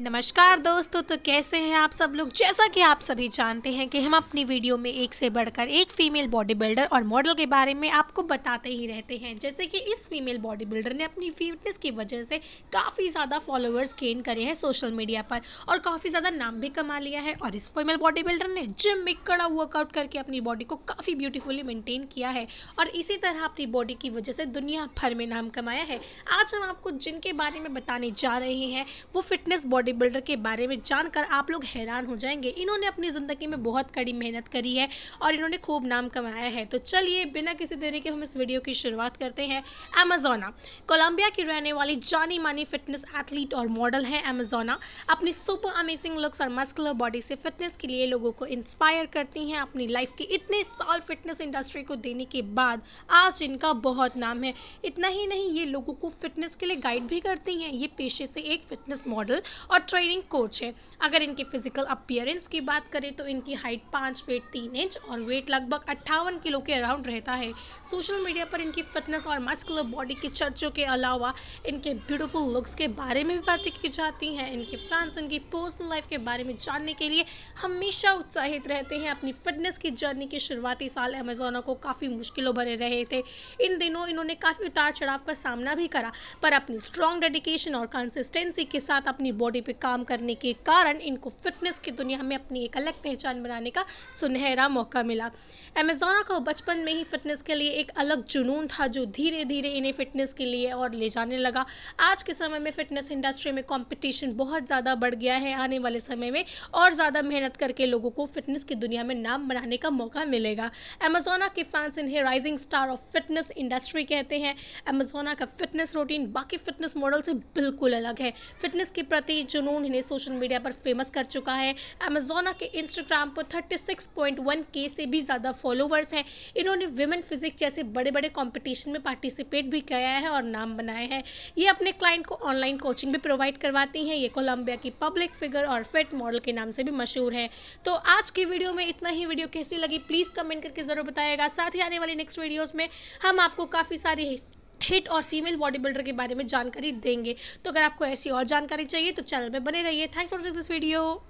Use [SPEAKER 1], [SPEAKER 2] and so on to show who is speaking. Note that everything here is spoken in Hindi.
[SPEAKER 1] नमस्कार दोस्तों तो कैसे हैं आप सब लोग जैसा कि आप सभी जानते हैं कि हम अपनी वीडियो में एक से बढ़कर एक फीमेल बॉडी बिल्डर और मॉडल के बारे में आपको बताते ही रहते हैं जैसे कि इस फीमेल बॉडी बिल्डर ने अपनी फिटनेस की वजह से काफ़ी ज़्यादा फॉलोअर्स गेन करे हैं सोशल मीडिया पर और काफ़ी ज़्यादा नाम भी कमा लिया है और इस फीमेल बॉडी बिल्डर ने जिम में कड़ा वर्कआउट करके अपनी बॉडी को काफ़ी ब्यूटीफुली मेनटेन किया है और इसी तरह अपनी बॉडी की वजह से दुनिया भर में नाम कमाया है आज हम आपको जिनके बारे में बताने जा रहे हैं वो फिटनेस बॉडी बॉडी बिल्डर के बारे में जानकर आप लोग हैरान हो जाएंगे इन्होंने अपनी ज़िंदगी में बहुत कड़ी मेहनत करी है और इन्होंने खूब नाम कमाया है तो चलिए बिना किसी देरी के हम इस वीडियो की शुरुआत करते हैं अमेजोना कोलंबिया की रहने वाली जानी मानी फिटनेस एथलीट और मॉडल हैं अमेजोना अपनी सुपर अमेजिंग लुक्स और मस्कुलर बॉडी से फिटनेस के लिए लोगों को इंस्पायर करती हैं अपनी लाइफ के इतने साल फिटनेस इंडस्ट्री को देने के बाद आज इनका बहुत नाम है इतना ही नहीं ये लोगों को फिटनेस के लिए गाइड भी करती हैं ये पेशे से एक फिटनेस मॉडल और ट्रेनिंग कोच है अगर इनकी फिजिकल अपियरेंस की बात करें तो इनकी हाइट पाँच फीट तीन इंच और वेट लगभग अट्ठावन किलो के अराउंड रहता है सोशल मीडिया पर इनकी फिटनेस और मस्कुलर बॉडी के चर्चों के अलावा इनके ब्यूटीफुल लुक्स के बारे में भी बातें की जाती हैं इनके फैंस उनकी पर्सनल लाइफ के बारे में जानने के लिए हमेशा उत्साहित रहते हैं अपनी फिटनेस की जर्नी के शुरुआती साल अमेजोना को काफ़ी मुश्किलों भरे रहे थे इन दिनों इन्होंने काफ़ी उतार चढ़ाव का सामना भी करा पर अपनी स्ट्रॉन्ग डेडिकेशन और कंसिस्टेंसी के साथ अपनी बॉडी पे काम करने के कारण इनको फिटनेस की दुनिया में अपनी एक अलग पहचान बनाने का सुनहरा मौका मिला अमेजोना को बचपन में ही फिटनेस के लिए एक अलग जुनून था जो धीरे धीरे इन्हें फिटनेस के लिए और ले जाने लगा आज के समय में फिटनेस इंडस्ट्री में कॉम्पिटिशन बहुत ज़्यादा बढ़ गया है आने वाले समय में और ज़्यादा मेहनत करके लोगों को फिटनेस की दुनिया में नाम बनाने का मौका मिलेगा अमेजोना के फैंस इन्हें rising star of fitness industry कहते हैं अमेजोना का फिटनेस रूटीन बाकी फिटनेस मॉडल से बिल्कुल अलग है फिटनेस के प्रति जुनून इन्हें सोशल मीडिया पर फेमस कर चुका है अमेजोना के इंस्टाग्राम पर 36.1 के से भी ज़्यादा फॉलोवर्स हैं इन्होंने वुमेन फिजिक्स जैसे बड़े बड़े कॉम्पिटिशन में पार्टिसिपेट भी किया है और नाम बनाए हैं ये अपने क्लाइंट को ऑनलाइन कोचिंग भी प्रोवाइड करवाती हैं ये कोलम्बिया की पब्लिक फिगर और फिट मॉडल के नाम से भी मशहूर है तो आज की वीडियो में इतना ही वीडियो कैसी लगी प्लीज़ कमेंट करके ज़रूर बताएगा साथ ही आने वाली नेक्स्ट वीडियोज़ में हम आपको काफ़ी सारी हिट और फीमेल बॉडी बिल्डर के बारे में जानकारी देंगे तो अगर आपको ऐसी और जानकारी चाहिए तो चैनल में बने रहिए थैंक्स फॉर दिस वीडियो